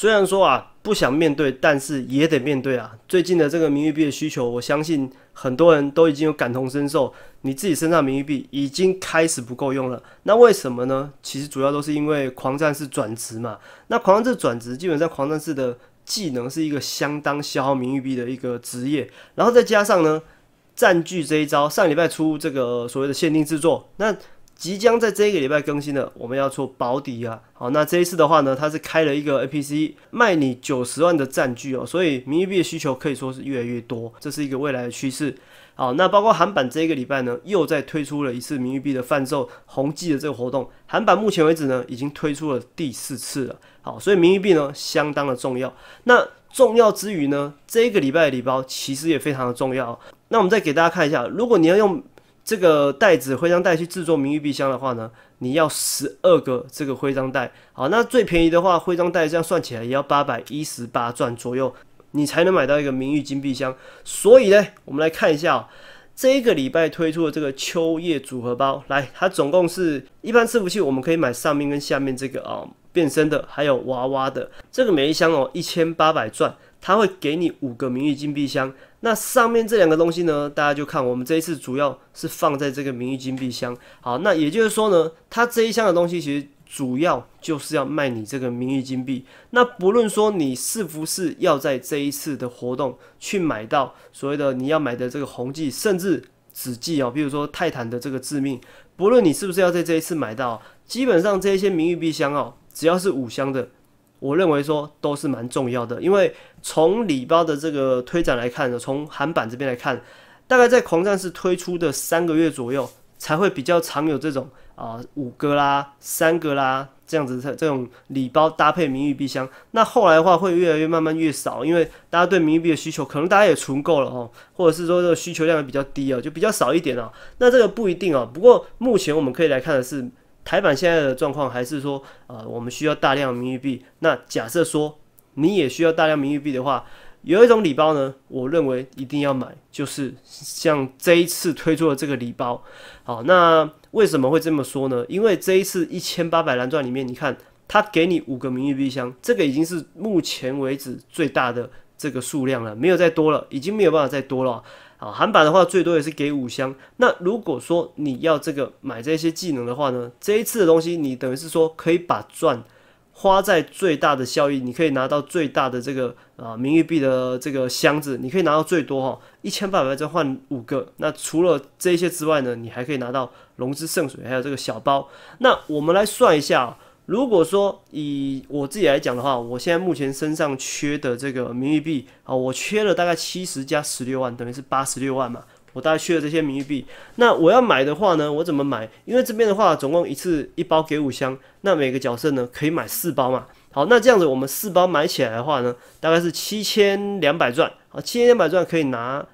虽然说啊，不想面对，但是也得面对啊。最近的这个名誉币的需求，我相信很多人都已经有感同身受。你自己身上名誉币已经开始不够用了，那为什么呢？其实主要都是因为狂战士转职嘛。那狂战士转职，基本上狂战士的技能是一个相当消耗名誉币的一个职业。然后再加上呢，占据这一招，上礼拜出这个所谓的限定制作，那。即将在这一个礼拜更新的，我们要做保底啊。好，那这一次的话呢，它是开了一个 A P C 卖你九十万的占据哦，所以名誉币的需求可以说是越来越多，这是一个未来的趋势。好，那包括韩版这一个礼拜呢，又在推出了一次名誉币的贩售，红记的这个活动，韩版目前为止呢，已经推出了第四次了。好，所以名誉币呢相当的重要。那重要之余呢，这一个礼拜的礼包其实也非常的重要。那我们再给大家看一下，如果你要用。这个袋子徽章袋去制作名誉币箱的话呢，你要十二个这个徽章袋。好，那最便宜的话，徽章袋这样算起来也要八百一十八转左右，你才能买到一个名誉金币箱。所以呢，我们来看一下这个礼拜推出的这个秋叶组合包，来，它总共是一般伺服器我们可以买上面跟下面这个啊，变身的还有娃娃的，这个每一箱哦一千八百转。他会给你五个名誉金币箱，那上面这两个东西呢？大家就看，我们这一次主要是放在这个名誉金币箱。好，那也就是说呢，它这一箱的东西其实主要就是要卖你这个名誉金币。那不论说你是不是要在这一次的活动去买到所谓的你要买的这个红记，甚至紫记哦，比如说泰坦的这个致命，不论你是不是要在这一次买到，基本上这些名誉币箱哦，只要是五箱的。我认为说都是蛮重要的，因为从礼包的这个推展来看呢，从韩版这边来看，大概在狂战士推出的三个月左右，才会比较常有这种啊五个啦、三个啦这样子的这种礼包搭配名誉币箱。那后来的话会越来越慢慢越少，因为大家对名誉币的需求，可能大家也存够了哦，或者是说这个需求量也比较低啊，就比较少一点啊。那这个不一定哦，不过目前我们可以来看的是。台版现在的状况还是说，呃，我们需要大量名誉币。那假设说你也需要大量名誉币的话，有一种礼包呢，我认为一定要买，就是像这一次推出的这个礼包。好，那为什么会这么说呢？因为这一次一千八百蓝钻里面，你看他给你五个名誉币箱，这个已经是目前为止最大的。这个数量了，没有再多了，已经没有办法再多了。好，韩版的话最多也是给五箱。那如果说你要这个买这些技能的话呢，这一次的东西你等于是说可以把赚花在最大的效益，你可以拿到最大的这个啊名誉币的这个箱子，你可以拿到最多哈一千八百再换五个。那除了这些之外呢，你还可以拿到龙之圣水还有这个小包。那我们来算一下。如果说以我自己来讲的话，我现在目前身上缺的这个名誉币啊，我缺了大概七十加十六万，等于是八十六万嘛，我大概缺了这些名誉币。那我要买的话呢，我怎么买？因为这边的话，总共一次一包给五箱，那每个角色呢可以买四包嘛。好，那这样子我们四包买起来的话呢，大概是七千两百钻。啊，七千两百钻可以拿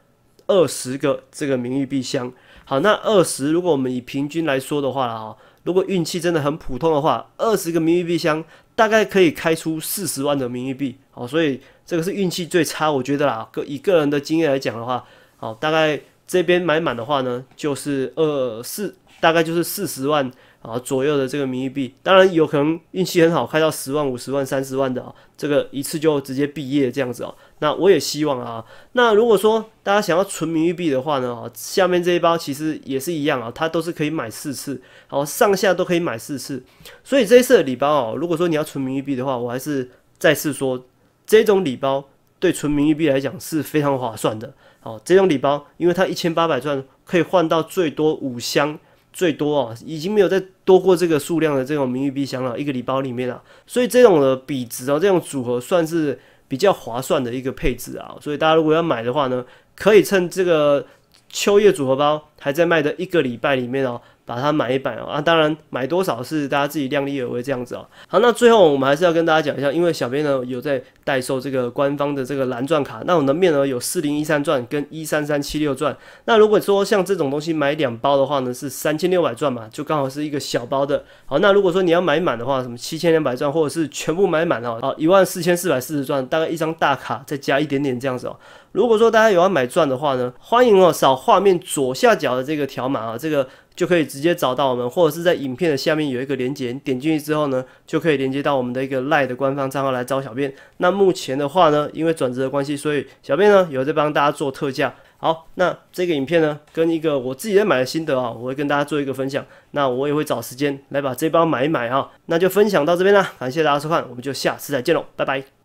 二十个这个名誉币箱。好，那二十，如果我们以平均来说的话，了哈。如果运气真的很普通的话，二十个迷你币箱大概可以开出四十万的迷你币。好，所以这个是运气最差，我觉得啦，个以个人的经验来讲的话，好，大概这边买满的话呢，就是二四，大概就是四十万啊左右的这个迷你币。当然有可能运气很好，开到十万、五十万、三十万的，啊、这个一次就直接毕业这样子哦。那我也希望啊。那如果说大家想要存名币的话呢，下面这一包其实也是一样啊，它都是可以买四次，好，上下都可以买四次。所以这一次的礼包哦，如果说你要存名币的话，我还是再次说，这种礼包对存名币来讲是非常划算的。好，这种礼包因为它一千八百钻可以换到最多五箱，最多啊，已经没有再多过这个数量的这种名玉币箱了，一个礼包里面啊，所以这种的比值啊，这种组合算是。比较划算的一个配置啊，所以大家如果要买的话呢，可以趁这个秋叶组合包。还在卖的一个礼拜里面哦，把它买一版哦啊，当然买多少是大家自己量力而为这样子哦。好，那最后我们还是要跟大家讲一下，因为小编呢有在代售这个官方的这个蓝钻卡，那我们的面额有四零一三钻跟一三三七六钻。那如果说像这种东西买两包的话呢，是三千六百钻嘛，就刚好是一个小包的。好，那如果说你要买满的话，什么七千两百钻或者是全部买满哦，好一万四千四百四十钻，大概一张大卡再加一点点这样子哦。如果说大家有要买钻的话呢，欢迎哦扫画面左下角。呃，这个条码啊，这个就可以直接找到我们，或者是在影片的下面有一个连接，你点进去之后呢，就可以连接到我们的一个赖的官方账号来找小编。那目前的话呢，因为转折的关系，所以小编呢有在帮大家做特价。好，那这个影片呢，跟一个我自己在买的心得啊，我会跟大家做一个分享。那我也会找时间来把这包买一买啊。那就分享到这边啦，感谢大家收看，我们就下次再见喽，拜拜。